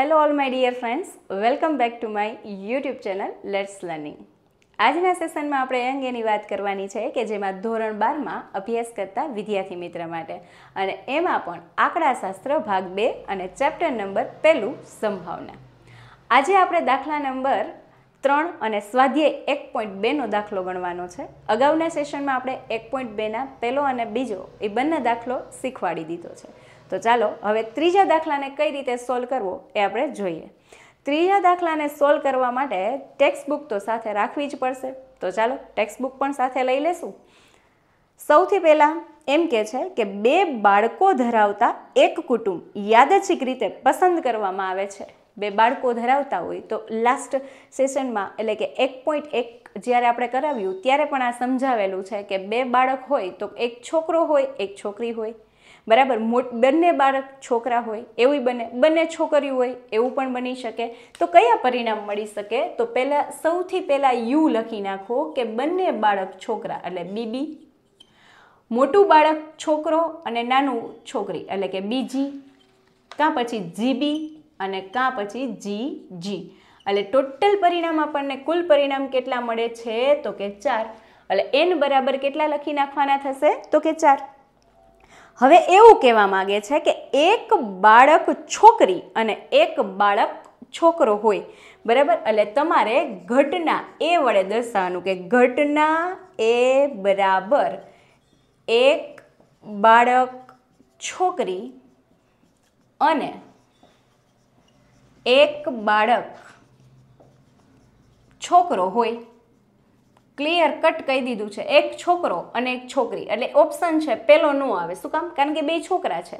hello all my dear friends welcome back to my YouTube channel let's learning આજના સેશનમાં આપણે એ અંગેની વાત કરવાની છે કે જેમાં ધોરણ બારમાં અભ્યાસ કરતા વિદ્યાર્થી મિત્ર માટે અને એમાં પણ આંકડાશાસ્ત્ર ભાગ બે અને ચેપ્ટર નંબર પહેલું સંભાવના આજે આપણે દાખલા નંબર ત્રણ અને સ્વાધ્યાય એક પોઈન્ટ બેનો દાખલો ગણવાનો છે અગાઉના સેશનમાં આપણે એક પોઈન્ટ બેના પહેલો અને બીજો એ બંને દાખલો શીખવાડી દીધો છે તો ચાલો હવે ત્રીજા દાખલાને કઈ રીતે સોલ્વ કરવો એ આપણે જોઈએ ત્રીજા દાખલાને સોલ્વ કરવા માટે ટેક્સ્ટબુક તો સાથે રાખવી જ પડશે તો ચાલો ટેક્સ્ટબુક પણ સાથે લઈ લેશું સૌથી પહેલાં એમ કે છે કે બે બાળકો ધરાવતા એક કુટુંબ યાદચ્છિક રીતે પસંદ કરવામાં આવે છે બે બાળકો ધરાવતા હોય તો લાસ્ટ સેશનમાં એટલે કે એક પોઈન્ટ એક જ્યારે આપણે કરાવ્યું ત્યારે પણ આ સમજાવેલું છે કે બે બાળક હોય તો એક છોકરો હોય એક છોકરી હોય બરાબર બંને બાળક છોકરા હોય એવું બને બંને છોકરી હોય એવું પણ બની શકે તો કયા પરિણામ મળી શકે તો પહેલાં સૌથી પહેલાં યુ લખી નાખો કે બંને બાળક છોકરા એટલે બીબી મોટું બાળક છોકરો અને નાનું છોકરી એટલે કે બીજી કાં પછી જીબી અને કાં પછી જી જી એટલે ટોટલ પરિણામ આપણને કુલ પરિણામ કેટલા મળે છે તો કે ચાર એટલે એન બરાબર કેટલા લખી નાખવાના થશે તો કે ચાર હવે એવું કહેવા માગે છે કે એક બાળક છોકરી અને એક બાળક છોકરો હોય બરાબર એટલે તમારે ઘટના એ વડે દર્શાવવાનું કે ઘટના એ બરાબર એક બાળક છોકરી અને એક બાળક છોકરો હોય ક્લિયર કટ કહી દીધું છે એક છોકરો અને એક છોકરી એટલે ઓપ્શન છે પહેલો ન આવે શું કામ કારણ કે બે છોકરા છે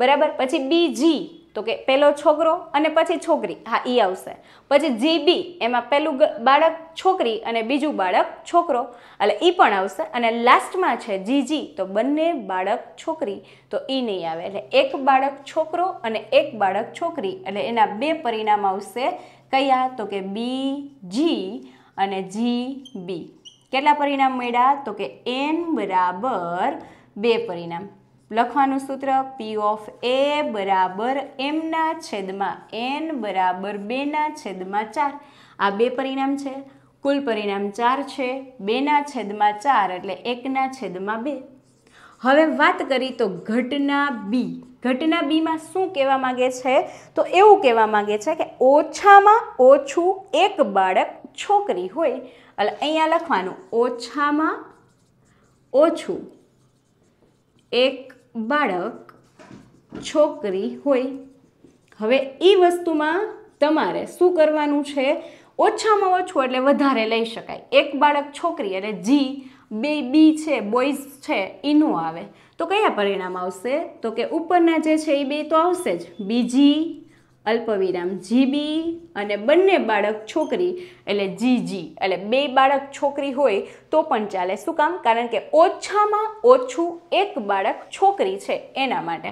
બરાબર પછી બી જી તો કે પહેલો છોકરો અને પછી છોકરી હા એ આવશે પછી જી બી એમાં પહેલું બાળક છોકરી અને બીજું બાળક છોકરો એટલે એ પણ આવશે અને લાસ્ટમાં છે જી જી તો બંને બાળક છોકરી તો એ નહીં આવે એટલે એક બાળક છોકરો અને એક બાળક છોકરી એટલે એના બે પરિણામ આવશે કયા તો કે બી જી અને જી બી કેટલા પરિણામ મળ્યા તો કે એન બરાબર બે પરિણામ લખવાનું સૂત્ર પી ઓફ એ બરાબર એમના છેદમાં એન બરાબર બેના છેદમાં ચાર આ બે પરિણામ છે કુલ પરિણામ ચાર છે બેના છેદમાં ચાર એટલે એકના છેદમાં બે હવે વાત કરી તો ઘટના બી ઘટના બીમાં શું કહેવા માગે છે તો એવું કહેવા માગે છે કે ઓછામાં ઓછું એક બાળક છોકરી હોય એટલે અહીંયા લખવાનું ઓછામાં ઓછું એક બાળક છોકરી હોય હવે એ વસ્તુમાં તમારે શું કરવાનું છે ઓછામાં ઓછું એટલે વધારે લઈ શકાય એક બાળક છોકરી એટલે જી બે બી છે બોયઝ છે એનું આવે તો કયા પરિણામ આવશે તો કે ઉપરના જે છે એ બે તો આવશે જ બીજી અલ્પવિરામ જીબી અને બંને બાળક છોકરી એટલે જીજી એટલે બે બાળક છોકરી હોય તો પણ ચાલે શું કામ કારણ કે ઓછામાં ઓછું એક બાળક છોકરી છે એના માટે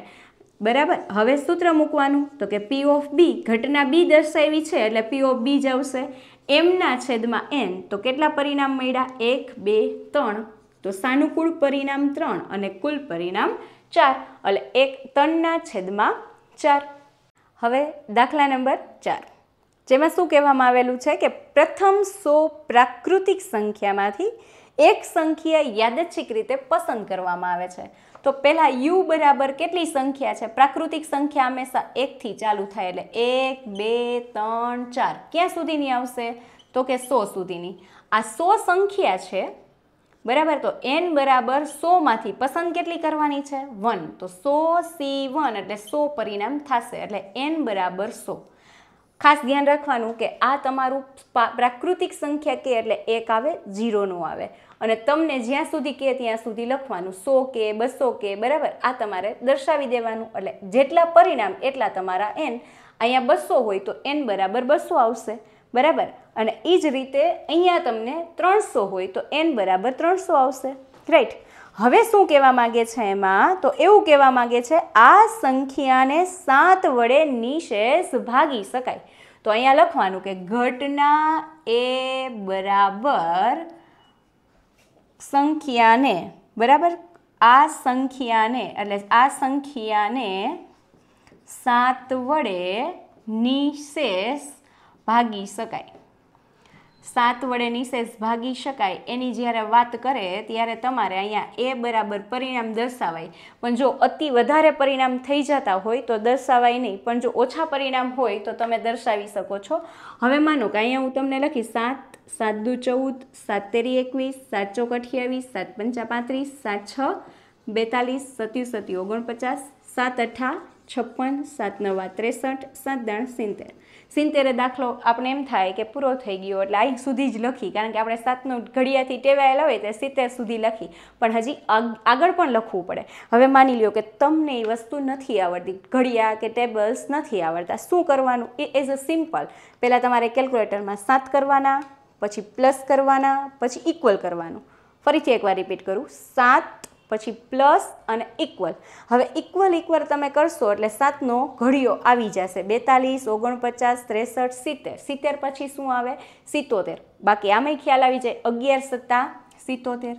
બરાબર હવે સૂત્ર મૂકવાનું તો કે પી ઓફ બી ઘટના બી દર્શાવી છે એટલે પી ઓફ બી જ આવશે એમના છેદમાં એન તો કેટલા પરિણામ મળ્યા એક બે ત્રણ તો સાનુકૂળ પરિણામ ત્રણ અને કુલ પરિણામ ચાર એટલે એક ત્રણના છેદમાં ચાર હવે દાખલા નંબર ચાર જેમાં શું કહેવામાં આવેલું છે કે પ્રથમ સો પ્રાકૃતિક સંખ્યામાંથી એક સંખ્યા યાદચ્છિક રીતે પસંદ કરવામાં આવે છે તો પહેલાં યુ બરાબર કેટલી સંખ્યા છે પ્રાકૃતિક સંખ્યા હંમેશા એકથી ચાલુ થાય એટલે એક બે ત્રણ ચાર ક્યાં સુધીની આવશે તો કે સો સુધીની આ સો સંખ્યા છે બરાબર તો એન બરાબર સોમાંથી પસંદ કેટલી કરવાની છે વન તો સો સી વન એટલે સો પરિણામ થશે એટલે એન બરાબર સો ખાસ ધ્યાન રાખવાનું કે આ તમારું પ્રાકૃતિક સંખ્યા કે એટલે એક આવે ઝીરોનું આવે અને તમને જ્યાં સુધી કે ત્યાં સુધી લખવાનું સો કે બસો કે બરાબર આ તમારે દર્શાવી દેવાનું એટલે જેટલા પરિણામ એટલા તમારા એન અહીંયા બસો હોય તો એન બરાબર બસો આવશે બરાબર અને એ જ રીતે અહીંયા તમને ત્રણસો હોય તો એન બરાબર ત્રણસો આવશે રાઈટ હવે શું કહેવા માગે છે એમાં તો એવું કહેવા માગે છે આ સંખ્યાને સાત વડે નિશેષ ભાગી શકાય તો અહીંયા લખવાનું કે ઘટના એ બરાબર સંખ્યાને બરાબર આ સંખ્યાને એટલે આ સંખ્યાને સાત વડે નિશેષ ભાગી શકાય સાત વડે નિશેષ ભાગી શકાય એની જ્યારે વાત કરે ત્યારે તમારે અહીંયા એ બરાબર પરિણામ દર્શાવાય પણ જો અતિ વધારે પરિણામ થઈ જતા હોય તો દર્શાવાય નહીં પણ જો ઓછા પરિણામ હોય તો તમે દર્શાવી શકો છો હવે માનો કે અહીંયા હું તમને લખીશ સાત સાત દુ ચૌદ સાત તેરી એકવીસ સાત ચોક અઠ્યાવીસ સાત પંચા પાંત્રીસ સાત છ બેતાલીસ સત્યુ સત્યુ ઓગણપચાસ સાત અઠા છપ્પન સાત નવા ત્રેસઠ સાત દાણ સિત્તેર સિત્તેરે દાખલો આપણે એમ થાય કે પૂરો થઈ ગયો એટલે અહીં સુધી જ લખી કારણ કે આપણે સાતનો ઘડિયાથી ટેવાયેલા હોય તે સિત્તેર સુધી લખી પણ હજી આગળ પણ લખવું પડે હવે માની લ્યો કે તમને એ વસ્તુ નથી આવડતી ઘડિયા કે ટેબલ્સ નથી આવડતા શું કરવાનું એ એઝ અ સિમ્પલ પહેલાં તમારે કેલ્ક્યુલેટરમાં સાત કરવાના પછી પ્લસ કરવાના પછી ઇક્વલ કરવાનું ફરીથી એકવાર રિપીટ કરું સાત પછી પ્લસ અને ઇક્વલ હવે ઇક્વલ ઇક્વલ તમે કરશો એટલે સાતનો ઘડિયો આવી જશે બેતાલીસ ઓગણપચાસ ત્રેસઠ સિત્તેર સિત્તેર પછી શું આવે સિત્તોતેર બાકી આમાંય ખ્યાલ આવી જાય અગિયાર સત્તા સિત્તોતેર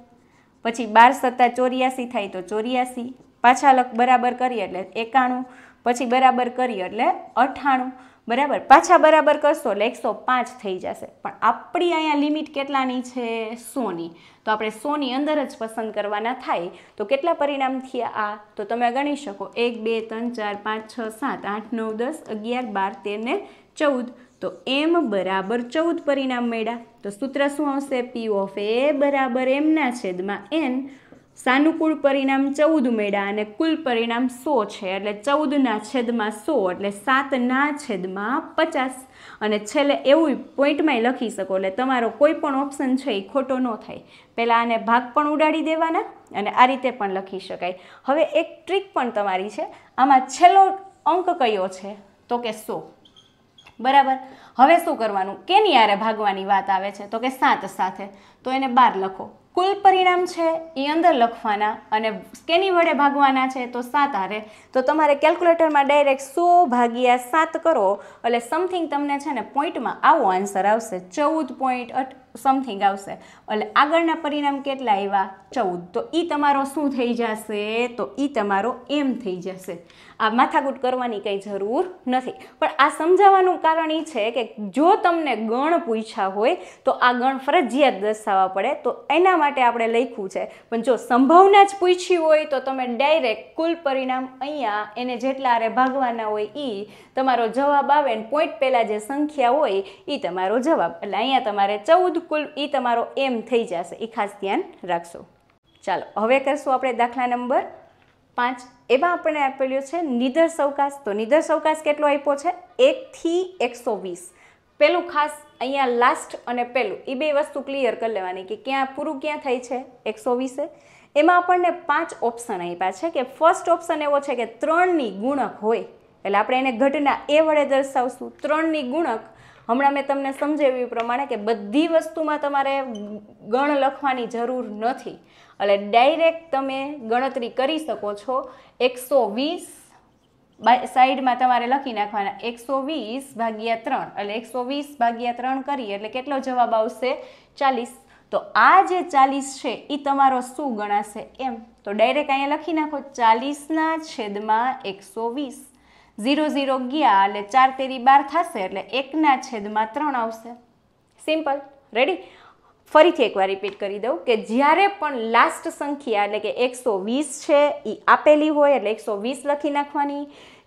પછી બાર સત્તા ચોર્યાસી થાય તો ચોર્યાસી પાછા લખ બરાબર કરીએ એટલે એકાણું પછી બરાબર કરીએ એટલે અઠાણું બરાબર પાછા બરાબર કરશો એટલે એકસો પાંચ થઈ જશે પણ આપણી અહીંયા લિમિટ કેટલાની છે સોની તો આપણે સોની અંદર જ પસંદ કરવાના થાય તો કેટલા પરિણામ થયા આ તો તમે ગણી શકો એક બે ત્રણ ચાર પાંચ છ સાત આઠ નવ દસ અગિયાર બાર તેર ને ચૌદ તો એમ બરાબર ચૌદ પરિણામ મળ્યા તો સૂત્ર શું આવશે પી ઓફ એ બરાબર એમના છેદમાં એન સાનુકૂળ પરિણામ ચૌદ ઉમેર્યા અને કુલ પરિણામ સો છે એટલે ચૌદના છેદમાં સો એટલે સાતના છેદમાં પચાસ અને છેલ્લે એવું પોઈન્ટમાંય લખી શકો એટલે તમારો કોઈ પણ ઓપ્શન છે એ ખોટો ન થાય પહેલાં આને ભાગ પણ ઉડાડી દેવાના અને આ રીતે પણ લખી શકાય હવે એક ટ્રીક પણ તમારી છે આમાં છેલ્લો અંક કયો છે તો કે સો બરાબર હવે શું કરવાનું કેની આરે ભાગવાની વાત આવે છે તો કે સાત સાથે તો એને બાર લખો કુલ પરિણામ છે એ અંદર લખવાના અને કેની વડે ભાગવાના છે તો સાત હારે તો તમારે કેલ્ક્યુલેટરમાં ડાયરેક્ટ સો ભાગ્યા સાત કરો એટલે સમથિંગ તમને છે ને પોઈન્ટમાં આવો આન્સર આવશે ચૌદ પોઈન્ટ સમથિંગ આવશે એટલે આગળના પરિણામ કેટલા આવ્યા ચૌદ તો એ તમારો શું થઈ જશે તો એ તમારો એમ થઈ જશે આ માથાકૂટ કરવાની કંઈ જરૂર નથી પણ આ સમજાવવાનું કારણ એ છે કે જો તમને ગણ પૂછ્યા હોય તો આ ગણ ફરજિયાત દર્શાવવા પડે તો એના માટે આપણે લખ્યું છે પણ જો સંભાવના જ પૂછી હોય તો તમે ડાયરેક્ટ કુલ પરિણામ અહીંયા એને જેટલા આરે ભાગવાના હોય એ તમારો જવાબ આવે ને પોઈન્ટ પહેલાં જે સંખ્યા હોય એ તમારો જવાબ એટલે અહીંયા તમારે ચૌદ બિલકુલ એ તમારો એમ થઈ જશે એ ખાસ ધ્યાન રાખશો ચાલો હવે કરશું આપણે દાખલા નંબર પાંચ એમાં આપણને આપેલું છે નિધર સવકાશ તો નિધર સવકાશ કેટલો આપ્યો છે એકથી એકસો વીસ પહેલું ખાસ અહીંયા લાસ્ટ અને પહેલું એ બે વસ્તુ ક્લિયર કરી લેવાની કે ક્યાં પૂરું ક્યાં થાય છે એકસો વીસે એમાં આપણને પાંચ ઓપ્શન આપ્યા છે કે ફર્સ્ટ ઓપ્શન એવો છે કે ત્રણની ગુણક હોય એટલે આપણે એને ઘટના એ વડે દર્શાવશું ત્રણની ગુણક હમણાં મેં તમને સમજાવ્યું પ્રમાણે કે બધી વસ્તુમાં તમારે ગણ લખવાની જરૂર નથી એટલે ડાયરેક્ટ તમે ગણતરી કરી શકો છો એકસો વીસ સાઈડમાં તમારે લખી નાખવાના એકસો વીસ ભાગ્યા ત્રણ એટલે એકસો વીસ ભાગ્યા ત્રણ કરીએ એટલે કેટલો જવાબ આવશે ચાલીસ તો આ જે ચાલીસ છે એ તમારો શું ગણાશે એમ તો ડાયરેક્ટ અહીંયા લખી નાખો ચાલીસના છેદમાં એકસો વીસ ઝીરો ઝીરો ગયા એટલે ચાર તેરી બાર થશે એટલે એકના છેદમાં ત્રણ આવશે સિમ્પલ રેડી ફરીથી એકવાર રિપીટ કરી દઉં કે જ્યારે પણ લાસ્ટ સંખ્યા એટલે કે એકસો વીસ છે એ આપેલી હોય એટલે એકસો વીસ લખી નાખવાની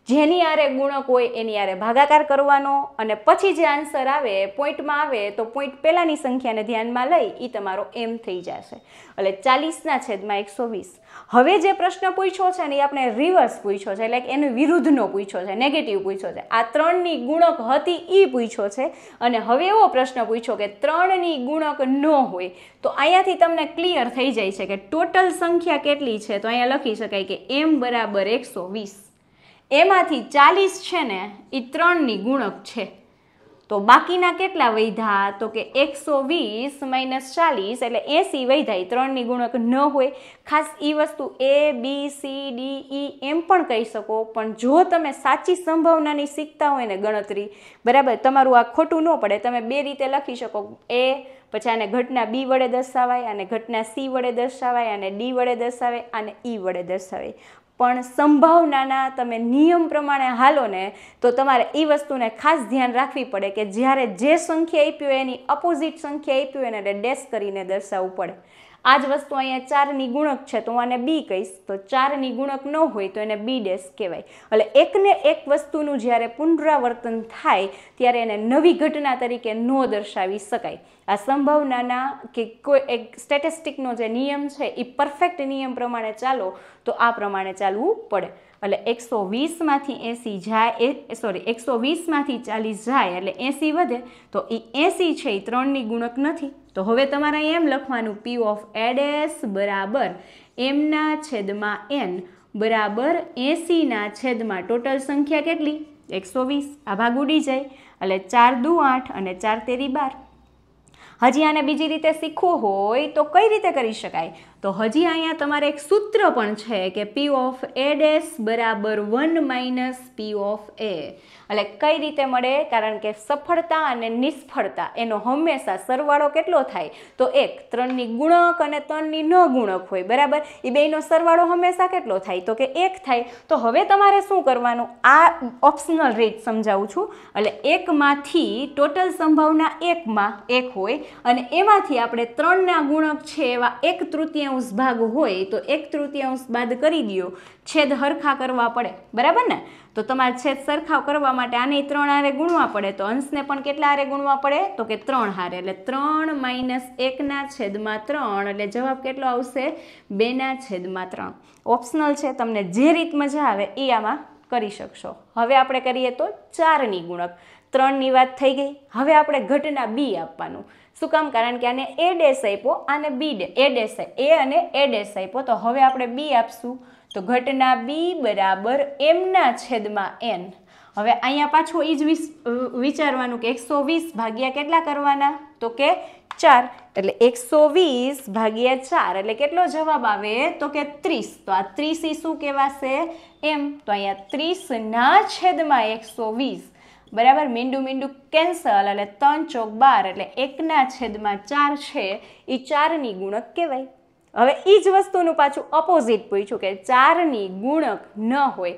જેની આરે ગુણક હોય એની આરે ભાગાકાર કરવાનો અને પછી જે આન્સર આવે પોઈન્ટમાં આવે તો પોઈન્ટ પહેલાંની સંખ્યાને ધ્યાનમાં લઈ એ તમારો એમ થઈ જશે એટલે ચાલીસના છેદમાં એકસો વીસ હવે જે પ્રશ્ન પૂછ્યો છે ને એ આપણે રિવર્સ પૂછ્યો છે એટલે કે વિરુદ્ધનો પૂછ્યો છે નેગેટિવ પૂછ્યો છે આ ત્રણની ગુણક હતી એ પૂછ્યો છે અને હવે એવો પ્રશ્ન પૂછ્યો કે ત્રણની ગુણક ન હોય તો અહીંયાથી તમને ક્લિયર થઈ જાય છે કે ટોટલ સંખ્યા કેટલી છે તો અહીંયા લખી શકાય કે એમ બરાબર એકસો વીસ એમાંથી ચાલીસ છે ને એ ત્રણની ગુણક છે તો બાકીના કેટલા વૈધા તો કે એકસો વીસ માઇનસ ચાલીસ એટલે એસી વૈધા એ ત્રણની ગુણક ન હોય ખાસ એ વસ્તુ એ બી સી ડી ઈ એમ પણ કહી શકો પણ જો તમે સાચી સંભાવનાની શીખતા હોય ને ગણતરી બરાબર તમારું આ ખોટું ન પડે તમે બે રીતે લખી શકો એ પછી આને ઘટના બી વડે દર્શાવાય અને ઘટના સી વડે દર્શાવાય અને ડી વડે દર્શાવે અને ઈ વડે દર્શાવે પણ સંભાવનાના તમે નિયમ પ્રમાણે હાલો ને તો તમારે એ વસ્તુને ખાસ ધ્યાન રાખવી પડે કે જ્યારે જે સંખ્યા આપ્યું હોય એની અપોઝિટ સંખ્યા આપી હોય એને ડેસ કરીને દર્શાવવું પડે આ જ વસ્તુ અહીંયા ચાર નિગુણક છે તો હું આને બી કહીશ તો ચાર નિગુણક ન હોય તો એને બી ડેસ કહેવાય એટલે એકને એક વસ્તુનું જ્યારે પુનરાવર્તન થાય ત્યારે એને નવી ઘટના તરીકે ન દર્શાવી શકાય આ સંભાવનાના કે કોઈ એક સ્ટેટિસ્ટિકનો જે નિયમ છે એ પરફેક્ટ નિયમ પ્રમાણે ચાલો તો આ પ્રમાણે ચાલવું પડે એટલે એકસો વીસમાંથી એંસી જાય એ સોરી એકસો વીસમાંથી ચાલીસ જાય એટલે એંસી વધે તો એ એંસી છે એ ત્રણની ગુણક નથી તો હવે તમારે એમ લખવાનું પી ઓફ એડ એસ બરાબર એમના છેદમાં એન બરાબર એંસીના છેદમાં ટોટલ સંખ્યા કેટલી એકસો વીસ આ ભાગ ઉડી જાય એટલે ચાર દુ આઠ અને ચાર તેરી બાર હજી આને બીજી રીતે શીખવું હોય તો કઈ રીતે કરી શકાય તો હજી અહીંયા તમારે એક સૂત્ર પણ છે કે પી ઓફ એ ડેશ બરાબર one minus P of A એટલે કઈ રીતે મળે કારણ કે સફળતા અને નિષ્ફળતા એનો હંમેશા સરવાળો કેટલો થાય તો એક ત્રણની ગુણક અને ત્રણની ન ગુણક હોય બરાબર એ બેનો સરવાળો હંમેશા કેટલો થાય તો કે એક થાય તો હવે તમારે શું કરવાનું આ ઓપ્શનલ રીત સમજાવું છું એટલે એકમાંથી ટોટલ સંભાવના એકમાં એક હોય અને એમાંથી આપણે ત્રણના ગુણક છે એવા એક તૃતીય તૃતીયાંશ ભાગ હોય તો એક તૃતીયાંશ બાદ કરી દો છેદ સરખા કરવા પડે બરાબર ને તો તમારે છેદ સરખા કરવા માટે આને ત્રણ હારે ગુણવા પડે તો અંશને પણ કેટલા હારે ગુણવા પડે તો કે ત્રણ હારે એટલે ત્રણ માઇનસ એકના છેદમાં ત્રણ એટલે જવાબ કેટલો આવશે બેના છેદમાં ત્રણ ઓપ્શનલ છે તમને જે રીત મજા આવે એ આમાં કરી શકશો હવે આપણે કરીએ તો ચારની ગુણક ત્રણની વાત થઈ ગઈ હવે આપણે ઘટના બી આપવાનું શું કામ કારણ કે આને એ ડેશ આપ્યો આને બી એ ડેશ એ અને એ ડેશ આપ્યો તો હવે આપણે બી આપશું તો ઘટના બી બરાબર એમના છેદમાં એન હવે અહીંયા પાછું એ જ વિચારવાનું કે એકસો વીસ ભાગ્યા કેટલા કરવાના તો કે ચાર એટલે એકસો વીસ ભાગ્યા ચાર એટલે કેટલો જવાબ આવે તો કે ત્રીસ તો આ ત્રીસ એ શું કહેવાશે એમ તો અહીંયા ત્રીસના છેદમાં એકસો વીસ બરાબર મીંડું મીંડું કેન્સલ એટલે ત્રણ ચોક બાર એટલે એકના છેદમાં ચાર છે એ ચારની ગુણક કહેવાય હવે એ જ વસ્તુનું પાછું ઓપોઝિટ પૂછ્યું કે ચારની ગુણક ન હોય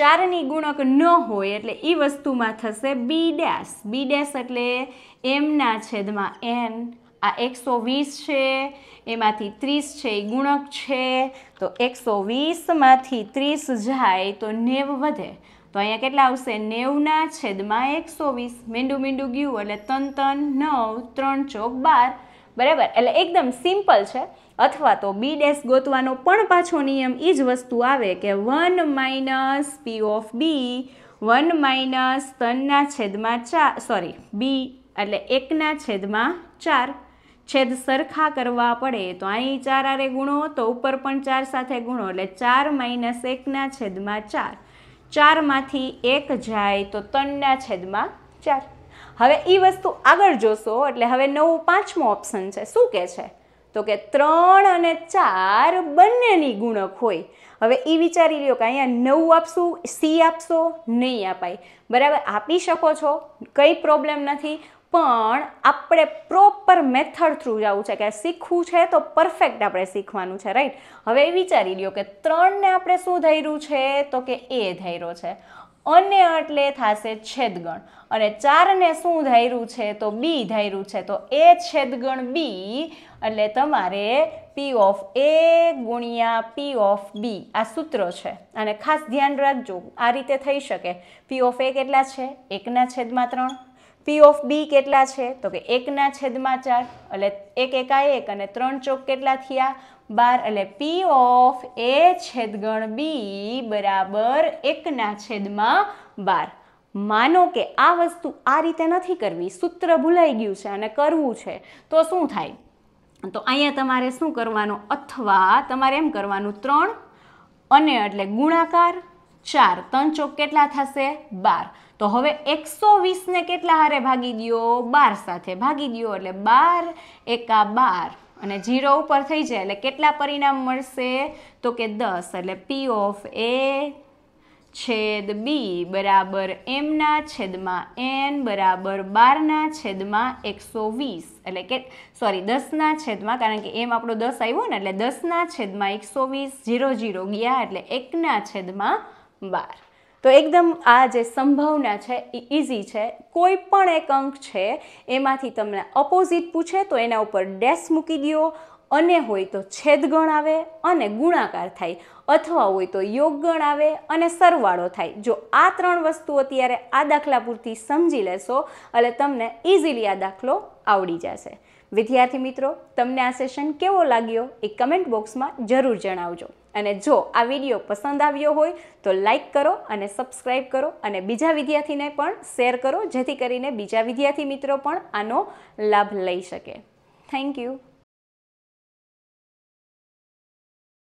ચારની ગુણક ન હોય એટલે એ વસ્તુમાં થશે બી ડેશ બી ડેશ એટલે એમના છેદમાં એન આ એકસો વીસ છે એમાંથી ત્રીસ છે એ ગુણક છે તો એકસો વીસમાંથી ત્રીસ જાય તો નેવ વધે તો અહીંયા કેટલા આવશે નેવના છેદમાં એકસો વીસ મીંડું મીંડું ગયું એટલે તન તન નવ ત્રણ ચોક બાર બરાબર એટલે એકદમ સિમ્પલ છે અથવા તો બી ડેશ ગોતવાનો પણ પાછો નિયમ એ જ વસ્તુ આવે કે one minus P of B one minus તનના છેદમાં ચાર સોરી બી એટલે એકના છેદમાં ચાર છેદ સરખા કરવા પડે તો અહીં ચાર આરે ગુણો તો ઉપર પણ ચાર સાથે ગુણો એટલે ચાર માઇનસ એકના છેદમાં ચાર ચારમાંથી એક જાય તો ત્રણના છેદમાં ચાર હવે એ વસ્તુ આગળ જોશો એટલે હવે નવું પાંચમો ઓપ્શન છે શું કહે છે તો કે ત્રણ અને ચાર બંનેની ગુણક હોય હવે એ વિચારી લ્યો કે અહીંયા નવું આપશું સી આપશો નહીં અપાય બરાબર આપી શકો છો કંઈ પ્રોબ્લેમ નથી પણ આપણે પ્રોપર મેથડ થ્રુ જવું છે કે શીખવું છે તો પરફેક્ટ આપણે શીખવાનું છે રાઈટ હવે વિચારી લ્યો કે ત્રણને આપણે શું ધૈર્યું છે તો કે એ ધૈર્યો છે અને એટલે થશે છેદગણ અને ચારને શું ધાર્યું છે તો બી ધૈર્યું છે તો એ છેદગણ બી એટલે તમારે પી ઓફ એ ગુણ્યા પી ઓફ બી આ સૂત્ર છે અને ખાસ ધ્યાન રાખજો આ રીતે થઈ શકે પી ઓફ એ કેટલા છે એકના છેદમાં ત્રણ પી ઓફ બી કેટલા છે તો કે એકના છેદમાં ચાર એટલે એક એકા એક અને ત્રણ ચોક કેટલા થયા બાર એટલે પી ઓફ એ છેદગણ બી બરાબર એકના છેદમાં બાર માનો કે આ વસ્તુ આ રીતે નથી કરવી સૂત્ર ભૂલાઈ ગયું છે અને કરવું છે તો શું થાય તો અહીંયા તમારે શું કરવાનું અથવા તમારે એમ કરવાનું ત્રણ અને એટલે ગુણાકાર ચાર ત્રણ ચોક કેટલા થશે બાર તો હવે એકસો વીસને કેટલા હારે ભાગી દો બાર સાથે ભાગી દો એટલે બાર એકા બાર અને જીરો ઉપર થઈ જાય એટલે કેટલા પરિણામ મળશે તો કે દસ એટલે પી ઓફ એ છેદ બી બરાબર એમના છેદમાં એન બરાબર બારના છેદમાં એકસો વીસ એટલે કે સોરી દસના છેદમાં કારણ કે એમ આપણો દસ આવ્યો ને એટલે દસના છેદમાં એકસો વીસ જીરો જીરો ગયા એટલે એકના છેદમાં બાર તો એકદમ આ જે સંભાવના છે એ ઇઝી છે કોઈ પણ એક અંક છે એમાંથી તમને અપોઝિટ પૂછે તો એના ઉપર ડેશ મૂકી દો અને હોય તો છેદગણ આવે અને ગુણાકાર થાય અથવા હોય તો યોગગણ આવે અને સરવાળો થાય જો આ ત્રણ વસ્તુઓ અત્યારે આ દાખલા પૂરતી સમજી લેશો એટલે તમને ઇઝીલી આ દાખલો આવડી જશે વિદ્યાર્થી મિત્રો તમને આ સેશન કેવો લાગ્યો એ કમેન્ટ બોક્સમાં જરૂર જણાવજો અને જો આ વિડીયો પસંદ આવ્યો હોય તો લાઇક કરો અને સબસ્ક્રાઈબ કરો અને બીજા વિદ્યાર્થીને પણ શેર કરો જેથી કરીને બીજા વિદ્યાર્થી મિત્રો પણ આનો લાભ લઈ શકે થેન્ક યુ